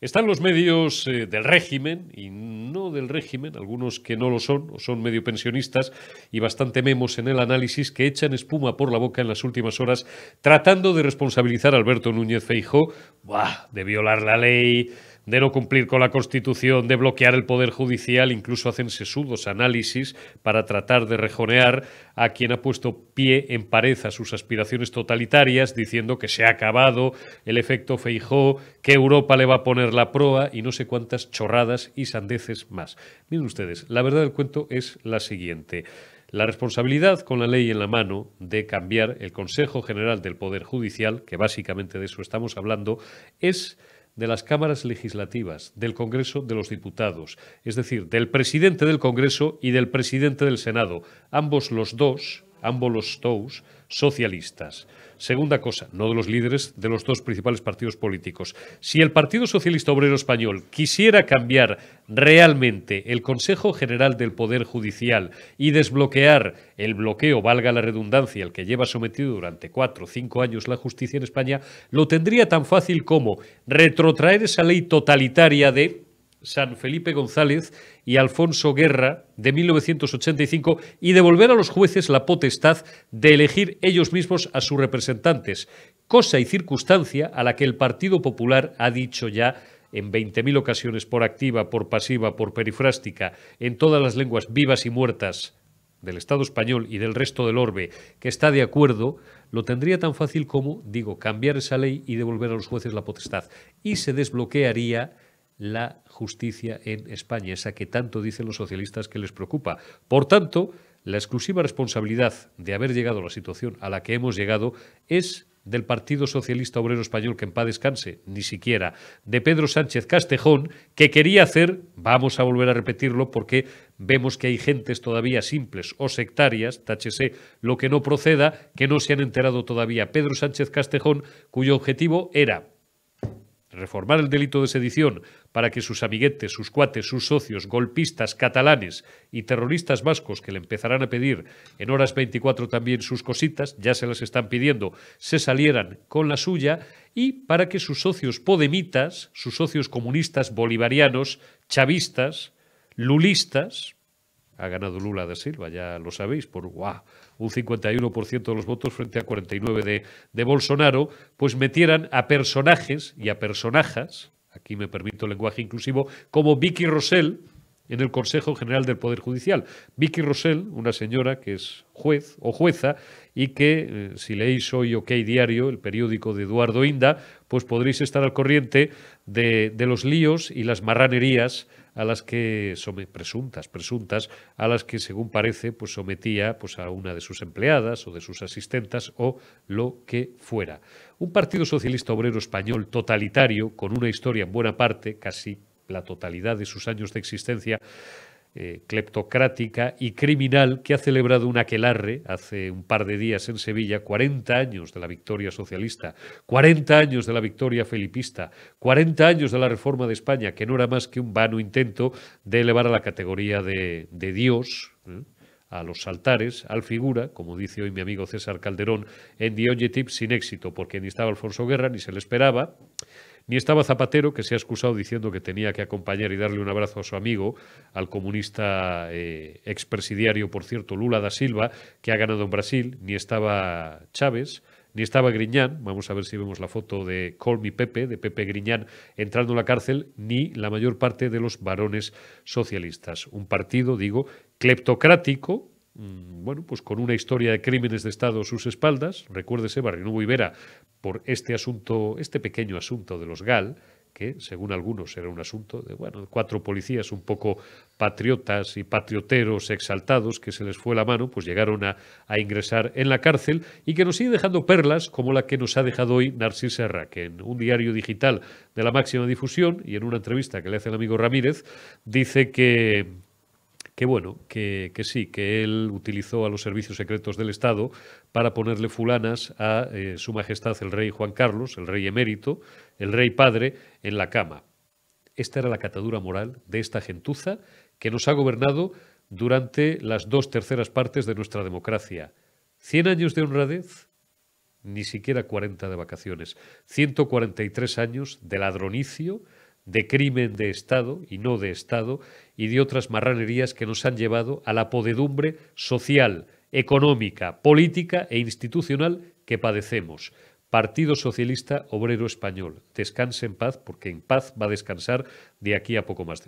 Están los medios eh, del régimen, y no del régimen, algunos que no lo son, o son medio pensionistas, y bastante memos en el análisis, que echan espuma por la boca en las últimas horas, tratando de responsabilizar a Alberto Núñez Feijó de violar la ley, de no cumplir con la Constitución, de bloquear el Poder Judicial, incluso hacen sesudos análisis para tratar de rejonear a quien ha puesto pie en pared a sus aspiraciones totalitarias, diciendo que se ha acabado el efecto Feijó, que Europa le va a poner la proa y no sé cuántas chorradas y sandeces más. Miren ustedes, la verdad del cuento es la siguiente. La responsabilidad con la ley en la mano de cambiar el Consejo General del Poder Judicial, que básicamente de eso estamos hablando, es de las cámaras legislativas, del Congreso de los Diputados, es decir, del presidente del Congreso y del presidente del Senado, ambos los dos ambos los tous socialistas. Segunda cosa, no de los líderes de los dos principales partidos políticos. Si el Partido Socialista Obrero Español quisiera cambiar realmente el Consejo General del Poder Judicial y desbloquear el bloqueo, valga la redundancia, el que lleva sometido durante cuatro o cinco años la justicia en España, lo tendría tan fácil como retrotraer esa ley totalitaria de San Felipe González y Alfonso Guerra de 1985 y devolver a los jueces la potestad de elegir ellos mismos a sus representantes, cosa y circunstancia a la que el Partido Popular ha dicho ya en 20.000 ocasiones por activa, por pasiva, por perifrástica, en todas las lenguas vivas y muertas del Estado español y del resto del orbe que está de acuerdo, lo tendría tan fácil como, digo, cambiar esa ley y devolver a los jueces la potestad. Y se desbloquearía la justicia en España, esa que tanto dicen los socialistas que les preocupa. Por tanto, la exclusiva responsabilidad de haber llegado a la situación a la que hemos llegado es del Partido Socialista Obrero Español, que en paz descanse, ni siquiera, de Pedro Sánchez Castejón, que quería hacer, vamos a volver a repetirlo porque vemos que hay gentes todavía simples o sectarias, táchese lo que no proceda, que no se han enterado todavía. Pedro Sánchez Castejón, cuyo objetivo era reformar el delito de sedición para que sus amiguetes, sus cuates, sus socios, golpistas catalanes y terroristas vascos que le empezarán a pedir en horas 24 también sus cositas, ya se las están pidiendo, se salieran con la suya y para que sus socios podemitas, sus socios comunistas bolivarianos, chavistas, lulistas, ha ganado Lula da Silva, ya lo sabéis, por un 51% de los votos frente a 49% de, de Bolsonaro, pues metieran a personajes y a personajas, aquí me permito lenguaje inclusivo, como Vicky Rossell en el Consejo General del Poder Judicial. Vicky Rossell, una señora que es juez o jueza y que, eh, si leéis hoy OK Diario, el periódico de Eduardo Inda, pues podréis estar al corriente de, de los líos y las marranerías a las que presuntas, presuntas, a las que según parece pues sometía pues a una de sus empleadas o de sus asistentas o lo que fuera. Un Partido Socialista Obrero Español totalitario con una historia en buena parte, casi la totalidad de sus años de existencia, eh, cleptocrática y criminal que ha celebrado un aquelarre hace un par de días en Sevilla, 40 años de la victoria socialista, 40 años de la victoria felipista, 40 años de la reforma de España, que no era más que un vano intento de elevar a la categoría de, Dios. ¿eh? a los altares, al figura, como dice hoy mi amigo César Calderón, en The sin éxito, porque ni estaba Alfonso Guerra, ni se le esperaba, ni estaba Zapatero, que se ha excusado diciendo que tenía que acompañar y darle un abrazo a su amigo, al comunista eh, expresidiario, por cierto, Lula da Silva, que ha ganado en Brasil. Ni estaba Chávez ni estaba Griñán, vamos a ver si vemos la foto de Colmi Pepe, de Pepe Griñán, entrando a la cárcel, ni la mayor parte de los varones socialistas. Un partido, digo, cleptocrático, Mm, bueno, pues con una historia de crímenes de Estado a sus espaldas. Recuérdese, Barrinubo Ibera, por este asunto, este pequeño asunto de los GAL, que según algunos era un asunto de, bueno, cuatro policías un poco patriotas y patrioteros exaltados que se les fue la mano, pues llegaron a, a ingresar en la cárcel y que nos sigue dejando perlas como la que nos ha dejado hoy Narcís Serra, que en un diario digital de la máxima difusión y en una entrevista que le hace el amigo Ramírez, dice que que bueno, que, sí, que él utilizó a los servicios secretos del Estado para ponerle fulanas a eh, Su Majestad el Rey Juan Carlos, el Rey emérito, el Rey Padre, en la cama. Esta era la catadura moral de esta gentuza que nos ha gobernado durante las dos terceras partes de nuestra democracia. ¿Cien años de honradez? Ni siquiera 40 de vacaciones. 143 años de ladronicio, de crimen de Estado y no de Estado y de otras marranerías que nos han llevado a la podedumbre social, económica, política e institucional que padecemos. Partido Socialista Obrero Español. Descanse en paz porque en paz va a descansar de aquí a poco más de un